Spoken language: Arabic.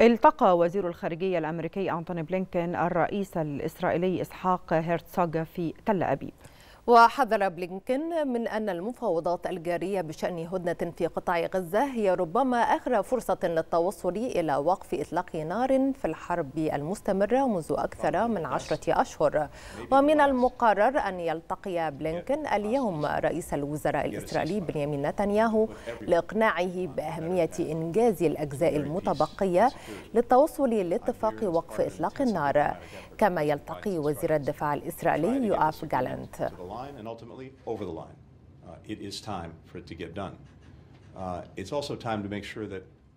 التقى وزير الخارجية الأمريكي أنتوني بلينكن الرئيس الإسرائيلي إسحاق هيرتسوغ في تل أبيب وحذر بلينكن من أن المفاوضات الجارية بشأن هدنة في قطاع غزة هي ربما آخر فرصة للتوصل إلى وقف إطلاق نار في الحرب المستمرة منذ أكثر من عشرة أشهر ومن المقرر أن يلتقي بلينكن اليوم رئيس الوزراء الإسرائيلي بنيامين نتنياهو لإقناعه بأهمية إنجاز الأجزاء المتبقية للتوصل لاتفاق وقف إطلاق النار كما يلتقي وزير الدفاع الإسرائيلي يؤاف جالانت line and ultimately over the line. Uh, it is time for it to get done. Uh, it's also time to make sure that